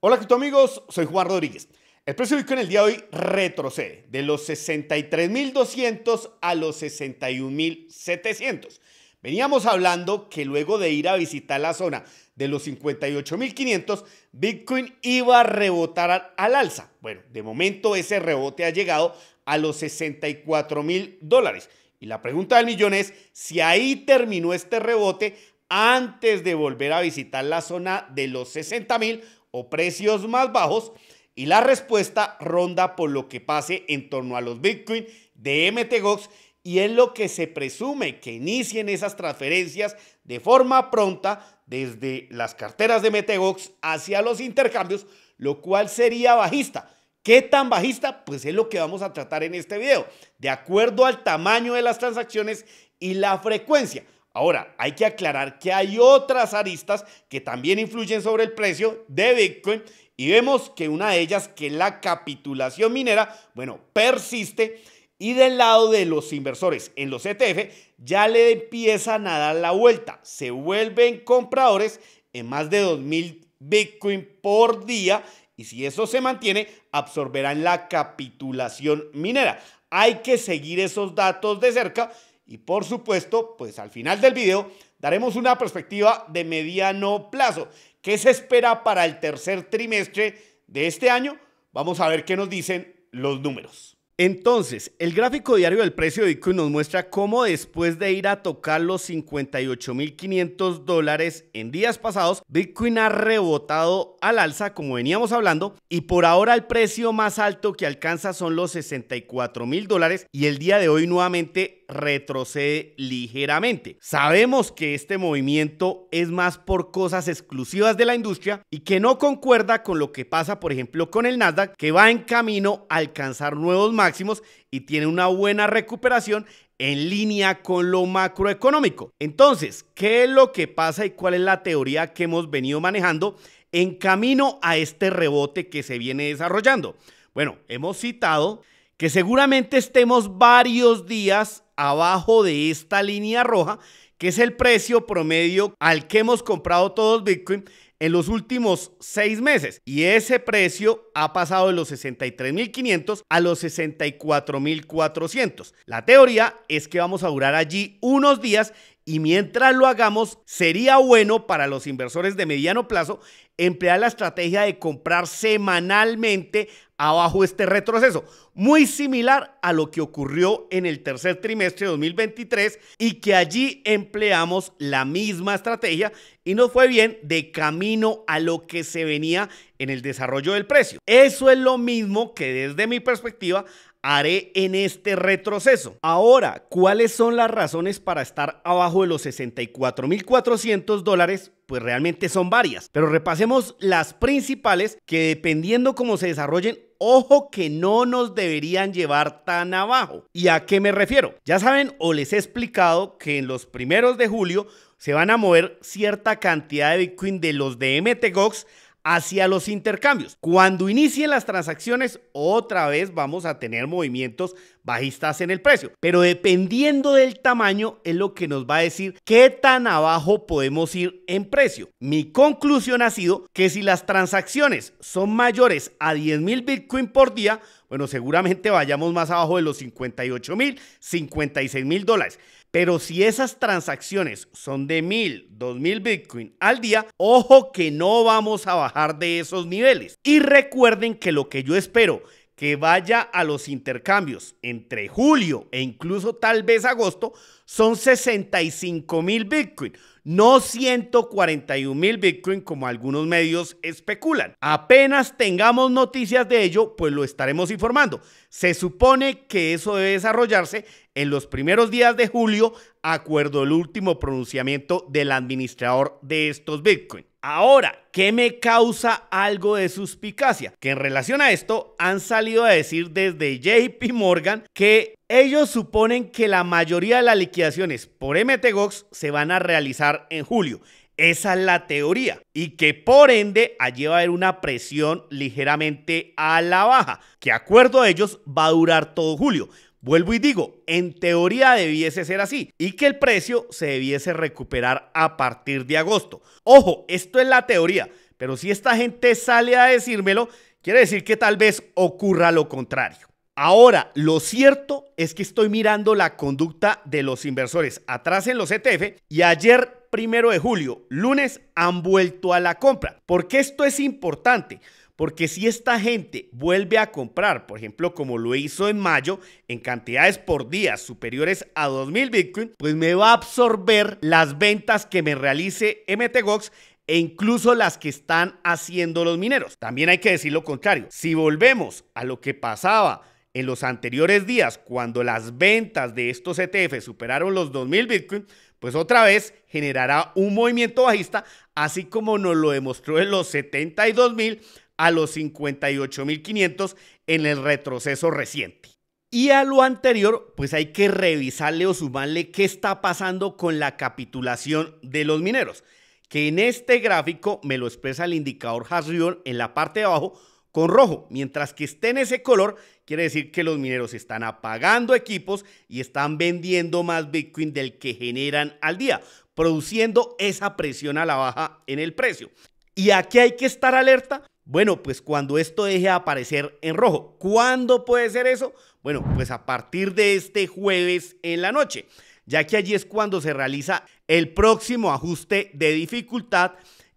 Hola tal amigos, soy Juan Rodríguez. El precio de Bitcoin el día de hoy retrocede de los 63.200 a los 61.700. Veníamos hablando que luego de ir a visitar la zona de los 58.500, Bitcoin iba a rebotar al alza. Bueno, de momento ese rebote ha llegado a los 64.000 dólares. Y la pregunta del millón es si ahí terminó este rebote antes de volver a visitar la zona de los 60.000 o precios más bajos y la respuesta ronda por lo que pase en torno a los Bitcoin de MTGOX y es lo que se presume que inicien esas transferencias de forma pronta desde las carteras de MTGOX hacia los intercambios, lo cual sería bajista. ¿Qué tan bajista? Pues es lo que vamos a tratar en este video, de acuerdo al tamaño de las transacciones y la frecuencia. Ahora, hay que aclarar que hay otras aristas que también influyen sobre el precio de Bitcoin y vemos que una de ellas, que la capitulación minera, bueno, persiste y del lado de los inversores en los ETF ya le empiezan a dar la vuelta, se vuelven compradores en más de 2.000 Bitcoin por día y si eso se mantiene, absorberán la capitulación minera. Hay que seguir esos datos de cerca y por supuesto, pues al final del video daremos una perspectiva de mediano plazo. ¿Qué se espera para el tercer trimestre de este año? Vamos a ver qué nos dicen los números. Entonces, el gráfico diario del precio de Bitcoin nos muestra cómo después de ir a tocar los 58.500 dólares en días pasados, Bitcoin ha rebotado al alza, como veníamos hablando, y por ahora el precio más alto que alcanza son los 64.000 dólares y el día de hoy nuevamente retrocede ligeramente. Sabemos que este movimiento es más por cosas exclusivas de la industria y que no concuerda con lo que pasa, por ejemplo, con el Nasdaq, que va en camino a alcanzar nuevos máximos y tiene una buena recuperación en línea con lo macroeconómico. Entonces, ¿qué es lo que pasa y cuál es la teoría que hemos venido manejando en camino a este rebote que se viene desarrollando? Bueno, hemos citado que seguramente estemos varios días abajo de esta línea roja, que es el precio promedio al que hemos comprado todos Bitcoin en los últimos seis meses. Y ese precio ha pasado de los 63.500 a los 64.400. La teoría es que vamos a durar allí unos días y mientras lo hagamos, sería bueno para los inversores de mediano plazo emplear la estrategia de comprar semanalmente abajo este retroceso, muy similar a lo que ocurrió en el tercer trimestre de 2023 y que allí empleamos la misma estrategia y nos fue bien de camino a lo que se venía en el desarrollo del precio. Eso es lo mismo que desde mi perspectiva haré en este retroceso. Ahora, ¿cuáles son las razones para estar abajo de los 64.400 dólares? Pues realmente son varias, pero repasemos las principales que dependiendo cómo se desarrollen ojo que no nos deberían llevar tan abajo. ¿Y a qué me refiero? Ya saben o les he explicado que en los primeros de julio se van a mover cierta cantidad de Bitcoin de los de MTGOX hacia los intercambios. Cuando inicien las transacciones, otra vez vamos a tener movimientos bajistas en el precio, pero dependiendo del tamaño es lo que nos va a decir qué tan abajo podemos ir en precio. Mi conclusión ha sido que si las transacciones son mayores a 10,000 mil Bitcoin por día, bueno, seguramente vayamos más abajo de los 58 mil, 56 mil dólares. Pero si esas transacciones son de 1000, 2000 Bitcoin al día, ojo que no vamos a bajar de esos niveles. Y recuerden que lo que yo espero que vaya a los intercambios entre julio e incluso tal vez agosto son 65 mil Bitcoin, no 141 mil Bitcoin como algunos medios especulan. Apenas tengamos noticias de ello, pues lo estaremos informando. Se supone que eso debe desarrollarse en los primeros días de julio, acuerdo al último pronunciamiento del administrador de estos Bitcoin. Ahora, ¿qué me causa algo de suspicacia? Que en relación a esto han salido a decir desde JP Morgan que ellos suponen que la mayoría de las liquidaciones por MTGOX se van a realizar en julio. Esa es la teoría. Y que por ende allí va a haber una presión ligeramente a la baja, que acuerdo a ellos va a durar todo julio. Vuelvo y digo, en teoría debiese ser así y que el precio se debiese recuperar a partir de agosto. Ojo, esto es la teoría, pero si esta gente sale a decírmelo, quiere decir que tal vez ocurra lo contrario. Ahora, lo cierto es que estoy mirando la conducta de los inversores atrás en los ETF y ayer, primero de julio, lunes, han vuelto a la compra. Porque esto es importante? Porque si esta gente vuelve a comprar, por ejemplo, como lo hizo en mayo, en cantidades por día superiores a 2.000 Bitcoin, pues me va a absorber las ventas que me realice MTGOX e incluso las que están haciendo los mineros. También hay que decir lo contrario. Si volvemos a lo que pasaba en los anteriores días, cuando las ventas de estos ETF superaron los 2.000 Bitcoin, pues otra vez generará un movimiento bajista, así como nos lo demostró en los 72.000 a los 58.500 en el retroceso reciente. Y a lo anterior, pues hay que revisarle o sumarle qué está pasando con la capitulación de los mineros, que en este gráfico me lo expresa el indicador Hasrion en la parte de abajo con rojo, mientras que esté en ese color, quiere decir que los mineros están apagando equipos y están vendiendo más Bitcoin del que generan al día, produciendo esa presión a la baja en el precio. Y aquí hay que estar alerta bueno, pues cuando esto deje de aparecer en rojo. ¿Cuándo puede ser eso? Bueno, pues a partir de este jueves en la noche, ya que allí es cuando se realiza el próximo ajuste de dificultad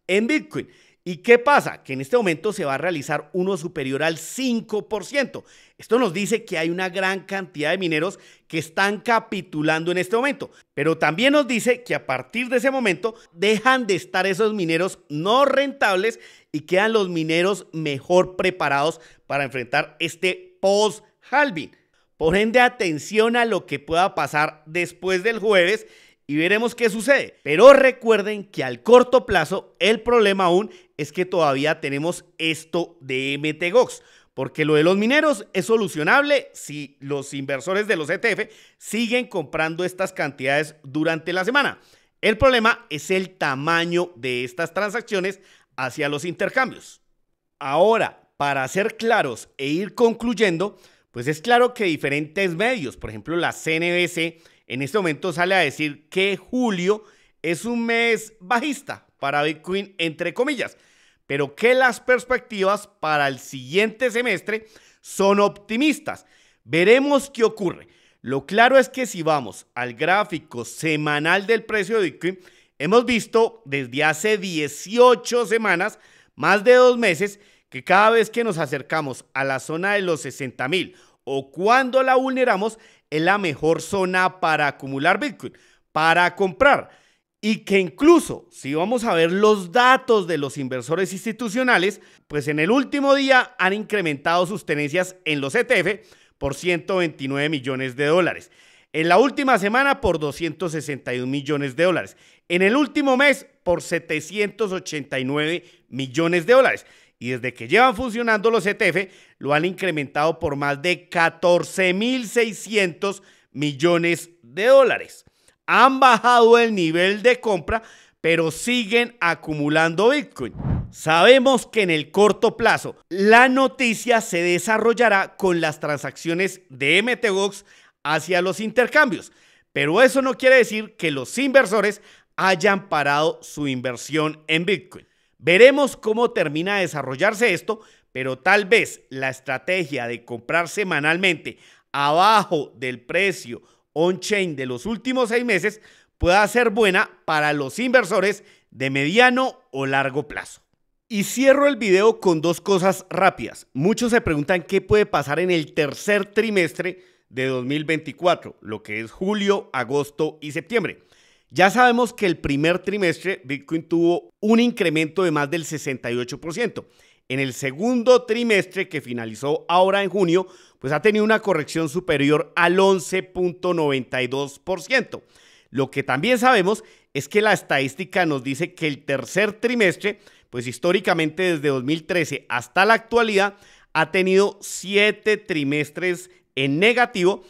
en Bitcoin. ¿Y qué pasa? Que en este momento se va a realizar uno superior al 5%. Esto nos dice que hay una gran cantidad de mineros que están capitulando en este momento, pero también nos dice que a partir de ese momento dejan de estar esos mineros no rentables y quedan los mineros mejor preparados para enfrentar este post-halving. Por ende, atención a lo que pueda pasar después del jueves y veremos qué sucede. Pero recuerden que al corto plazo el problema aún es que todavía tenemos esto de MTGOX. Porque lo de los mineros es solucionable si los inversores de los ETF siguen comprando estas cantidades durante la semana. El problema es el tamaño de estas transacciones hacia los intercambios. Ahora, para ser claros e ir concluyendo, pues es claro que diferentes medios, por ejemplo la CNBC, en este momento sale a decir que julio es un mes bajista para Bitcoin, entre comillas, pero que las perspectivas para el siguiente semestre son optimistas. Veremos qué ocurre. Lo claro es que si vamos al gráfico semanal del precio de Bitcoin, Hemos visto desde hace 18 semanas, más de dos meses, que cada vez que nos acercamos a la zona de los 60 mil o cuando la vulneramos, es la mejor zona para acumular Bitcoin, para comprar. Y que incluso si vamos a ver los datos de los inversores institucionales, pues en el último día han incrementado sus tenencias en los ETF por 129 millones de dólares. En la última semana por 261 millones de dólares. En el último mes por 789 millones de dólares. Y desde que llevan funcionando los ETF, lo han incrementado por más de 14.600 millones de dólares. Han bajado el nivel de compra, pero siguen acumulando Bitcoin. Sabemos que en el corto plazo la noticia se desarrollará con las transacciones de MTGOX hacia los intercambios. Pero eso no quiere decir que los inversores hayan parado su inversión en Bitcoin. Veremos cómo termina de desarrollarse esto, pero tal vez la estrategia de comprar semanalmente abajo del precio on-chain de los últimos seis meses pueda ser buena para los inversores de mediano o largo plazo. Y cierro el video con dos cosas rápidas. Muchos se preguntan qué puede pasar en el tercer trimestre de 2024, lo que es julio, agosto y septiembre. Ya sabemos que el primer trimestre Bitcoin tuvo un incremento de más del 68%. En el segundo trimestre, que finalizó ahora en junio, pues ha tenido una corrección superior al 11.92%. Lo que también sabemos es que la estadística nos dice que el tercer trimestre, pues históricamente desde 2013 hasta la actualidad, ha tenido siete trimestres en negativo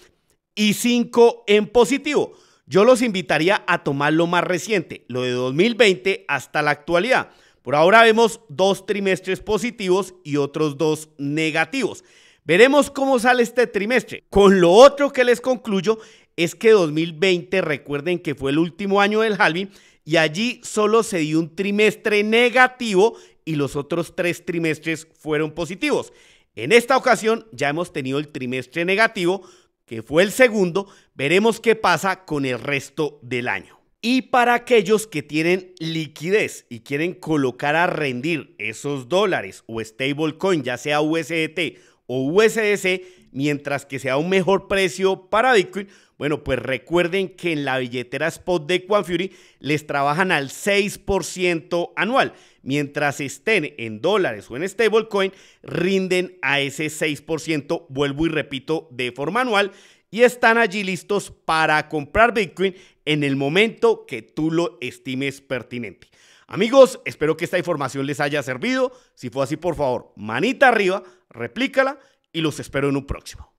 y 5 en positivo. Yo los invitaría a tomar lo más reciente, lo de 2020 hasta la actualidad. Por ahora vemos dos trimestres positivos y otros dos negativos. Veremos cómo sale este trimestre. Con lo otro que les concluyo es que 2020, recuerden que fue el último año del halving y allí solo se dio un trimestre negativo y los otros tres trimestres fueron positivos. En esta ocasión ya hemos tenido el trimestre negativo, que fue el segundo, veremos qué pasa con el resto del año. Y para aquellos que tienen liquidez y quieren colocar a rendir esos dólares o stablecoin, ya sea USDT o USDC, mientras que sea un mejor precio para Bitcoin, bueno, pues recuerden que en la billetera spot de Quanfury les trabajan al 6% anual. Mientras estén en dólares o en stablecoin, rinden a ese 6%, vuelvo y repito, de forma anual. Y están allí listos para comprar Bitcoin en el momento que tú lo estimes pertinente. Amigos, espero que esta información les haya servido. Si fue así, por favor, manita arriba, replícala y los espero en un próximo.